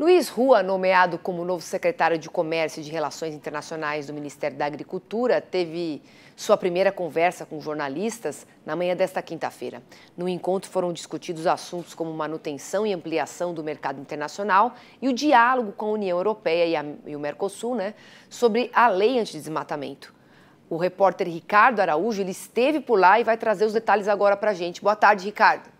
Luiz Rua, nomeado como novo secretário de Comércio e de Relações Internacionais do Ministério da Agricultura, teve sua primeira conversa com jornalistas na manhã desta quinta-feira. No encontro foram discutidos assuntos como manutenção e ampliação do mercado internacional e o diálogo com a União Europeia e, a, e o Mercosul né, sobre a lei antidesmatamento. O repórter Ricardo Araújo ele esteve por lá e vai trazer os detalhes agora para a gente. Boa tarde, Ricardo.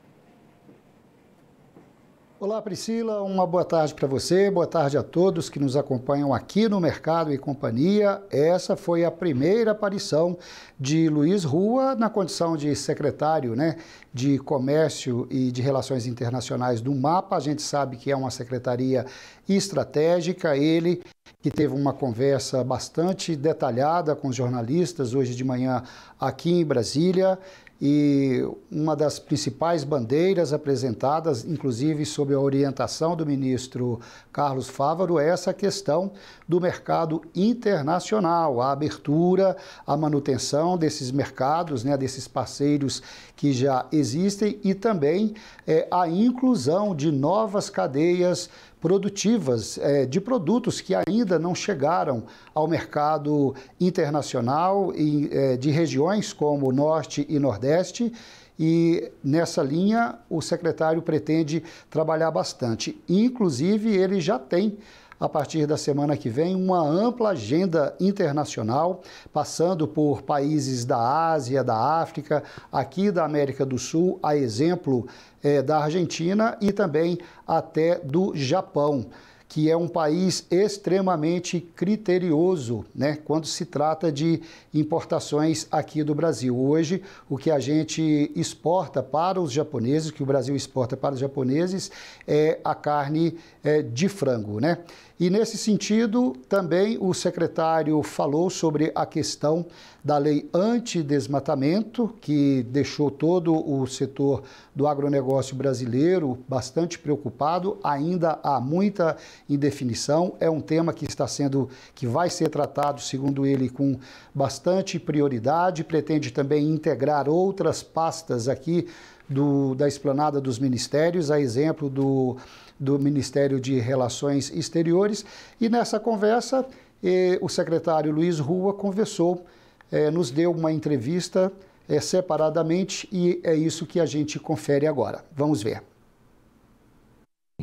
Olá, Priscila. Uma boa tarde para você, boa tarde a todos que nos acompanham aqui no Mercado e Companhia. Essa foi a primeira aparição de Luiz Rua na condição de secretário né, de Comércio e de Relações Internacionais do MAPA. A gente sabe que é uma secretaria estratégica. Ele que teve uma conversa bastante detalhada com os jornalistas hoje de manhã aqui em Brasília. E uma das principais bandeiras apresentadas, inclusive sob a orientação do ministro Carlos Fávaro, é essa questão do mercado internacional, a abertura, a manutenção desses mercados, né, desses parceiros que já existem e também é, a inclusão de novas cadeias produtivas é, de produtos que ainda ainda não chegaram ao mercado internacional é, de regiões como Norte e Nordeste. E nessa linha, o secretário pretende trabalhar bastante. Inclusive, ele já tem a partir da semana que vem uma ampla agenda internacional, passando por países da Ásia, da África, aqui da América do Sul, a exemplo é, da Argentina e também até do Japão que é um país extremamente criterioso né, quando se trata de importações aqui do Brasil. Hoje, o que a gente exporta para os japoneses, que o Brasil exporta para os japoneses, é a carne é, de frango. Né? E nesse sentido, também o secretário falou sobre a questão da lei anti-desmatamento, que deixou todo o setor do agronegócio brasileiro bastante preocupado. Ainda há muita em definição. É um tema que está sendo, que vai ser tratado, segundo ele, com bastante prioridade. Pretende também integrar outras pastas aqui do, da esplanada dos ministérios, a exemplo do, do Ministério de Relações Exteriores. E nessa conversa, eh, o secretário Luiz Rua conversou, eh, nos deu uma entrevista eh, separadamente e é isso que a gente confere agora. Vamos ver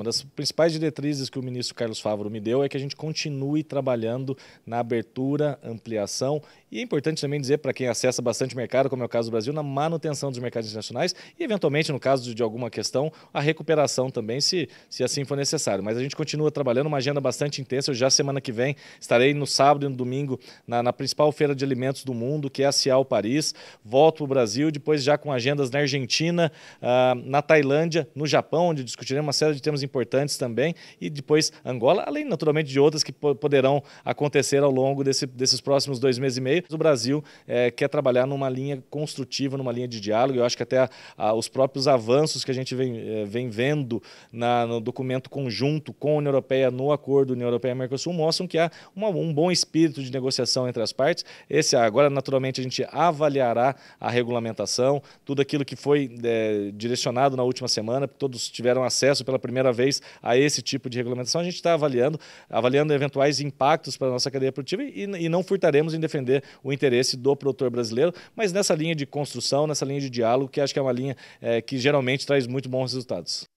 das principais diretrizes que o ministro Carlos Favaro me deu é que a gente continue trabalhando na abertura, ampliação e é importante também dizer para quem acessa bastante mercado, como é o caso do Brasil, na manutenção dos mercados internacionais e, eventualmente, no caso de, alguma questão, a recuperação também, se, se assim for necessário. Mas a gente continua trabalhando, uma agenda bastante intensa. Eu já semana que vem estarei no sábado e no domingo na, na principal feira de alimentos do mundo, que é a Cial Paris. Volto para o Brasil, depois já com agendas na Argentina, ah, na Tailândia, no Japão, onde discutiremos uma série de temas importantes importantes também, e depois Angola, além naturalmente de outras que poderão acontecer ao longo desse, desses próximos dois meses e meio. O Brasil é, quer trabalhar numa linha construtiva, numa linha de diálogo, eu acho que até a, a, os próprios avanços que a gente vem, é, vem vendo na, no documento conjunto com a União Europeia, no acordo União Europeia-Mercosul, mostram que há uma, um bom espírito de negociação entre as partes. Esse agora, naturalmente, a gente avaliará a regulamentação, tudo aquilo que foi é, direcionado na última semana, porque todos tiveram acesso pela primeira vez a esse tipo de regulamentação. A gente está avaliando, avaliando eventuais impactos para a nossa cadeia produtiva e, e não furtaremos em defender o interesse do produtor brasileiro, mas nessa linha de construção, nessa linha de diálogo, que acho que é uma linha é, que geralmente traz muito bons resultados.